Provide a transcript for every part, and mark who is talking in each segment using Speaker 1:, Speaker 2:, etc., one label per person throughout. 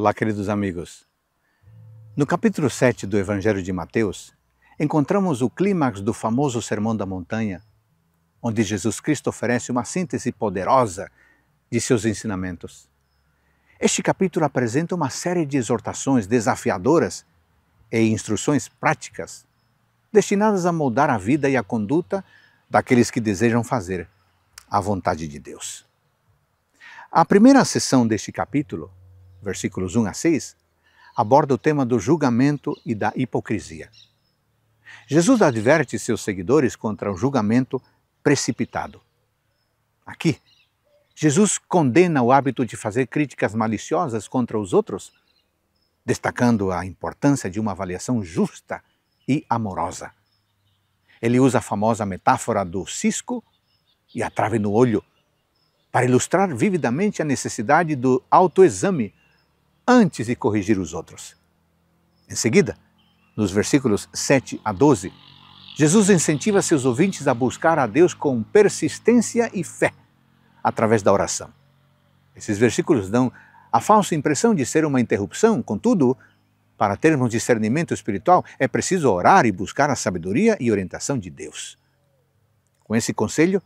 Speaker 1: Olá, queridos amigos. No capítulo 7 do Evangelho de Mateus, encontramos o clímax do famoso Sermão da Montanha, onde Jesus Cristo oferece uma síntese poderosa de seus ensinamentos. Este capítulo apresenta uma série de exortações desafiadoras e instruções práticas destinadas a moldar a vida e a conduta daqueles que desejam fazer a vontade de Deus. A primeira sessão deste capítulo versículos 1 a 6, aborda o tema do julgamento e da hipocrisia. Jesus adverte seus seguidores contra o julgamento precipitado. Aqui, Jesus condena o hábito de fazer críticas maliciosas contra os outros, destacando a importância de uma avaliação justa e amorosa. Ele usa a famosa metáfora do cisco e a trave no olho para ilustrar vividamente a necessidade do autoexame antes de corrigir os outros. Em seguida, nos versículos 7 a 12, Jesus incentiva seus ouvintes a buscar a Deus com persistência e fé através da oração. Esses versículos dão a falsa impressão de ser uma interrupção, contudo, para termos discernimento espiritual, é preciso orar e buscar a sabedoria e orientação de Deus. Com esse conselho,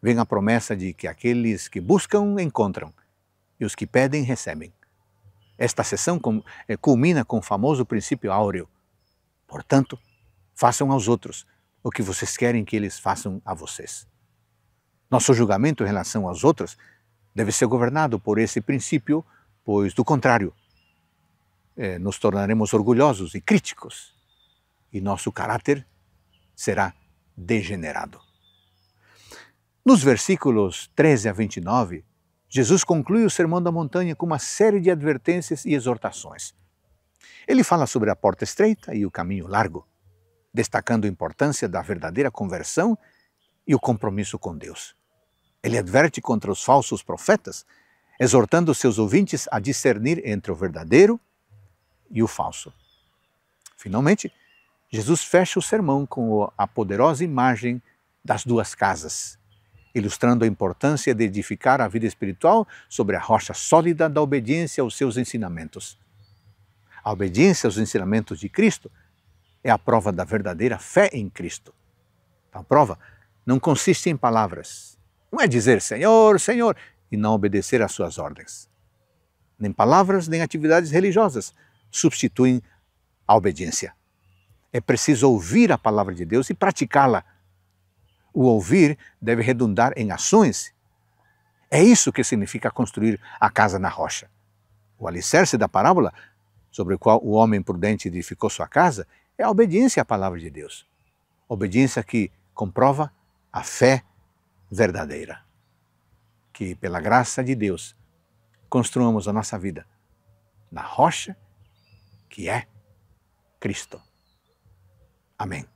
Speaker 1: vem a promessa de que aqueles que buscam encontram e os que pedem recebem. Esta sessão eh, culmina com o famoso princípio áureo. Portanto, façam aos outros o que vocês querem que eles façam a vocês. Nosso julgamento em relação aos outros deve ser governado por esse princípio, pois, do contrário, eh, nos tornaremos orgulhosos e críticos e nosso caráter será degenerado. Nos versículos 13 a 29, Jesus conclui o Sermão da Montanha com uma série de advertências e exortações. Ele fala sobre a porta estreita e o caminho largo, destacando a importância da verdadeira conversão e o compromisso com Deus. Ele adverte contra os falsos profetas, exortando seus ouvintes a discernir entre o verdadeiro e o falso. Finalmente, Jesus fecha o sermão com a poderosa imagem das duas casas, ilustrando a importância de edificar a vida espiritual sobre a rocha sólida da obediência aos seus ensinamentos. A obediência aos ensinamentos de Cristo é a prova da verdadeira fé em Cristo. Então, a prova não consiste em palavras. Não é dizer Senhor, Senhor e não obedecer às suas ordens. Nem palavras, nem atividades religiosas substituem a obediência. É preciso ouvir a palavra de Deus e praticá-la o ouvir deve redundar em ações. É isso que significa construir a casa na rocha. O alicerce da parábola, sobre o qual o homem prudente edificou sua casa, é a obediência à palavra de Deus. Obediência que comprova a fé verdadeira. Que, pela graça de Deus, construamos a nossa vida na rocha que é Cristo. Amém.